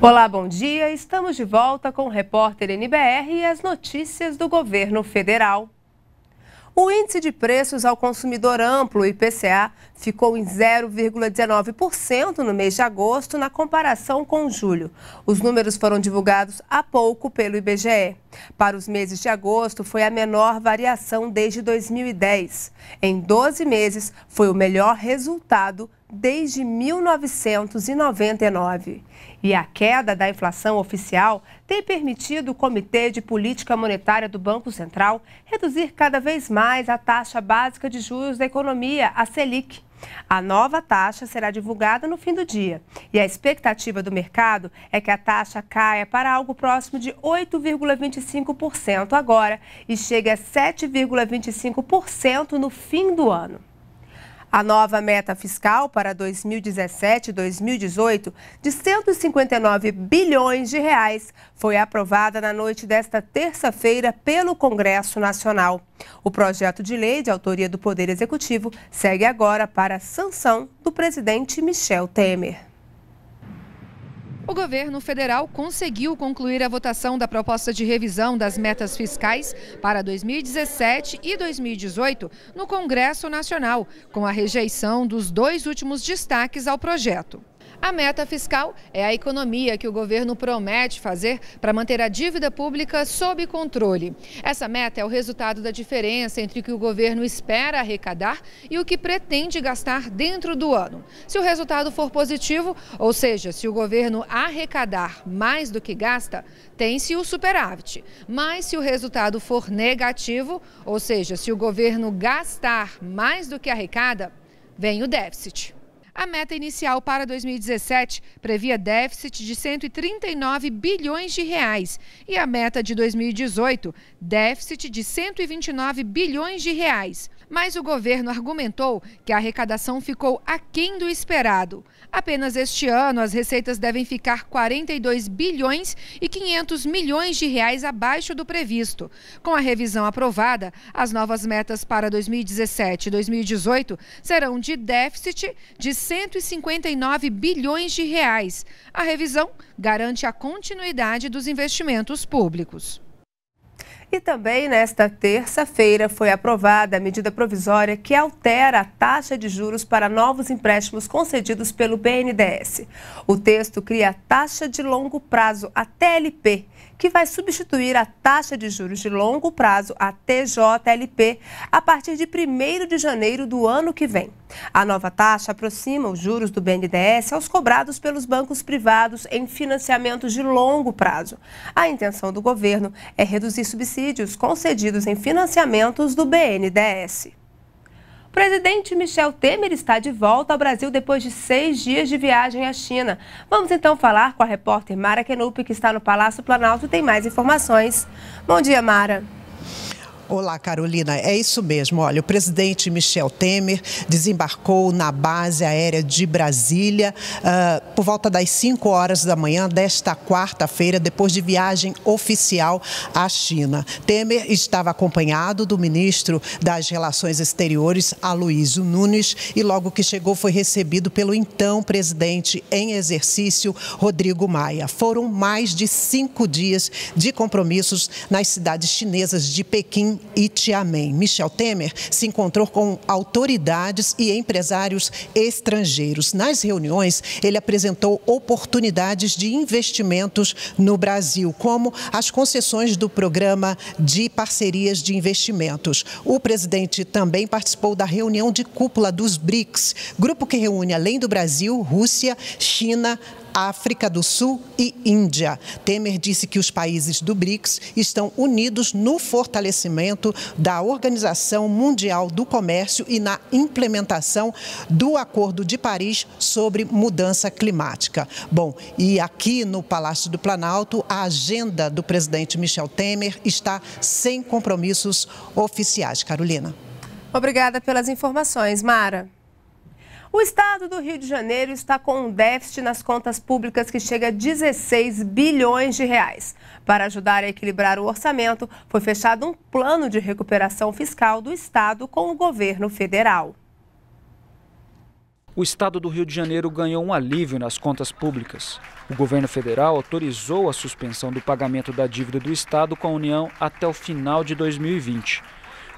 Olá, bom dia. Estamos de volta com o repórter NBR e as notícias do governo federal. O índice de preços ao consumidor amplo, IPCA, ficou em 0,19% no mês de agosto, na comparação com julho. Os números foram divulgados há pouco pelo IBGE. Para os meses de agosto, foi a menor variação desde 2010. Em 12 meses, foi o melhor resultado desde 1999. E a queda da inflação oficial tem permitido o Comitê de Política Monetária do Banco Central reduzir cada vez mais a taxa básica de juros da economia, a Selic. A nova taxa será divulgada no fim do dia e a expectativa do mercado é que a taxa caia para algo próximo de 8,25% agora e chegue a 7,25% no fim do ano. A nova meta fiscal para 2017 2018 de 159 bilhões de reais foi aprovada na noite desta terça-feira pelo Congresso Nacional. O projeto de lei de autoria do Poder Executivo segue agora para a sanção do presidente Michel Temer. O governo federal conseguiu concluir a votação da proposta de revisão das metas fiscais para 2017 e 2018 no Congresso Nacional, com a rejeição dos dois últimos destaques ao projeto. A meta fiscal é a economia que o governo promete fazer para manter a dívida pública sob controle. Essa meta é o resultado da diferença entre o que o governo espera arrecadar e o que pretende gastar dentro do ano. Se o resultado for positivo, ou seja, se o governo arrecadar mais do que gasta, tem-se o superávit. Mas se o resultado for negativo, ou seja, se o governo gastar mais do que arrecada, vem o déficit. A meta inicial para 2017 previa déficit de 139 bilhões de reais e a meta de 2018, déficit de 129 bilhões de reais. Mas o governo argumentou que a arrecadação ficou aquém do esperado. Apenas este ano as receitas devem ficar 42 bilhões e 500 milhões de reais abaixo do previsto. Com a revisão aprovada, as novas metas para 2017 e 2018 serão de déficit de 159 bilhões de reais. A revisão garante a continuidade dos investimentos públicos. E também nesta terça-feira foi aprovada a medida provisória que altera a taxa de juros para novos empréstimos concedidos pelo BNDES. O texto cria a taxa de longo prazo, a TLP, que vai substituir a taxa de juros de longo prazo, a TJLP, a partir de 1 de janeiro do ano que vem. A nova taxa aproxima os juros do BNDES aos cobrados pelos bancos privados em financiamentos de longo prazo. A intenção do governo é reduzir subsídios concedidos em financiamentos do BNDES presidente Michel Temer está de volta ao Brasil depois de seis dias de viagem à China. Vamos então falar com a repórter Mara Kenup, que está no Palácio Planalto e tem mais informações. Bom dia, Mara. Olá, Carolina. É isso mesmo. Olha, o presidente Michel Temer desembarcou na base aérea de Brasília uh, por volta das 5 horas da manhã desta quarta-feira, depois de viagem oficial à China. Temer estava acompanhado do ministro das Relações Exteriores, Aloysio Nunes, e logo que chegou foi recebido pelo então presidente em exercício, Rodrigo Maia. Foram mais de cinco dias de compromissos nas cidades chinesas de Pequim Amém e Michel Temer se encontrou com autoridades e empresários estrangeiros. Nas reuniões, ele apresentou oportunidades de investimentos no Brasil, como as concessões do programa de parcerias de investimentos. O presidente também participou da reunião de cúpula dos BRICS, grupo que reúne, além do Brasil, Rússia, China, África do Sul e Índia. Temer disse que os países do BRICS estão unidos no fortalecimento da Organização Mundial do Comércio e na implementação do Acordo de Paris sobre mudança climática. Bom, e aqui no Palácio do Planalto, a agenda do presidente Michel Temer está sem compromissos oficiais. Carolina. Obrigada pelas informações, Mara. O estado do Rio de Janeiro está com um déficit nas contas públicas que chega a 16 bilhões de reais. Para ajudar a equilibrar o orçamento, foi fechado um plano de recuperação fiscal do estado com o governo federal. O estado do Rio de Janeiro ganhou um alívio nas contas públicas. O governo federal autorizou a suspensão do pagamento da dívida do estado com a União até o final de 2020.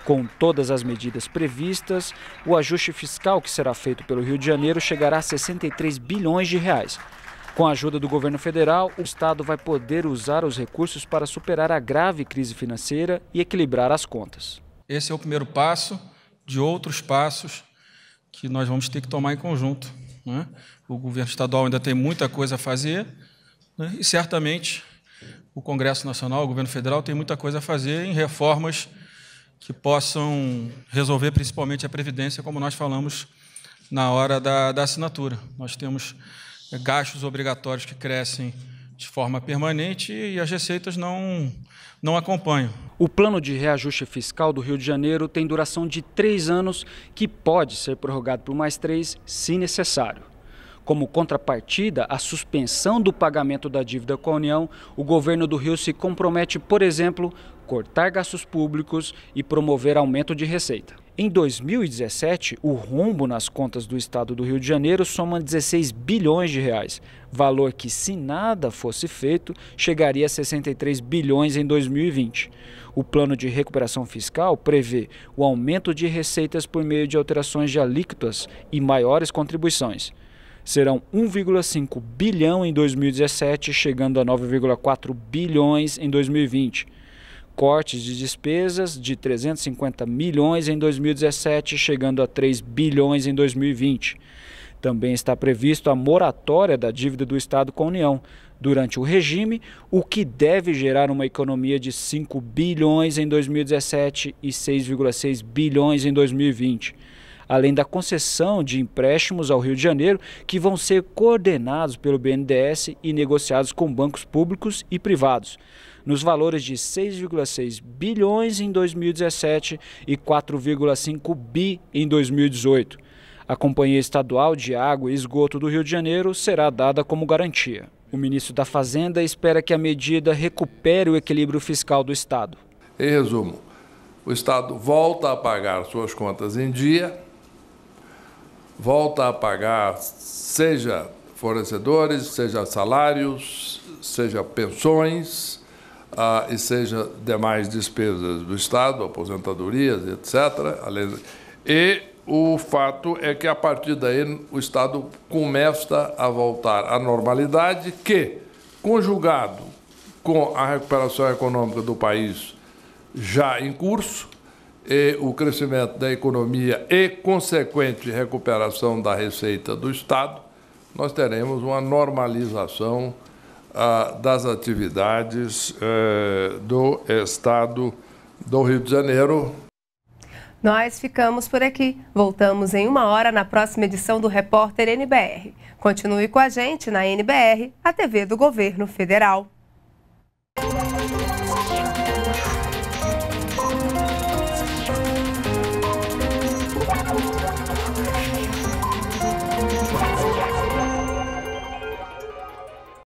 Com todas as medidas previstas, o ajuste fiscal que será feito pelo Rio de Janeiro chegará a 63 bilhões de reais. Com a ajuda do governo federal, o Estado vai poder usar os recursos para superar a grave crise financeira e equilibrar as contas. Esse é o primeiro passo de outros passos que nós vamos ter que tomar em conjunto. Né? O governo estadual ainda tem muita coisa a fazer né? e certamente o Congresso Nacional, o governo federal, tem muita coisa a fazer em reformas que possam resolver principalmente a previdência, como nós falamos na hora da, da assinatura. Nós temos gastos obrigatórios que crescem de forma permanente e as receitas não, não acompanham. O plano de reajuste fiscal do Rio de Janeiro tem duração de três anos, que pode ser prorrogado por mais três, se necessário. Como contrapartida à suspensão do pagamento da dívida com a União, o governo do Rio se compromete, por exemplo, cortar gastos públicos e promover aumento de receita. Em 2017, o rombo nas contas do estado do Rio de Janeiro soma 16 bilhões de reais, valor que, se nada fosse feito, chegaria a 63 bilhões em 2020. O plano de recuperação fiscal prevê o aumento de receitas por meio de alterações de alíquotas e maiores contribuições. Serão 1,5 bilhão em 2017, chegando a 9,4 bilhões em 2020 cortes de despesas de 350 milhões em 2017, chegando a 3 bilhões em 2020. Também está previsto a moratória da dívida do Estado com a União durante o regime, o que deve gerar uma economia de 5 bilhões em 2017 e 6,6 bilhões em 2020 além da concessão de empréstimos ao Rio de Janeiro, que vão ser coordenados pelo BNDES e negociados com bancos públicos e privados, nos valores de 6,6 bilhões em 2017 e 4,5 bi em 2018. A Companhia Estadual de Água e Esgoto do Rio de Janeiro será dada como garantia. O ministro da Fazenda espera que a medida recupere o equilíbrio fiscal do Estado. Em resumo, o Estado volta a pagar suas contas em dia, volta a pagar, seja fornecedores, seja salários, seja pensões ah, e seja demais despesas do Estado, aposentadorias, etc. E o fato é que a partir daí o Estado começa a voltar à normalidade, que, conjugado com a recuperação econômica do país já em curso, e o crescimento da economia e consequente recuperação da receita do Estado, nós teremos uma normalização ah, das atividades eh, do Estado do Rio de Janeiro. Nós ficamos por aqui. Voltamos em uma hora na próxima edição do Repórter NBR. Continue com a gente na NBR, a TV do Governo Federal.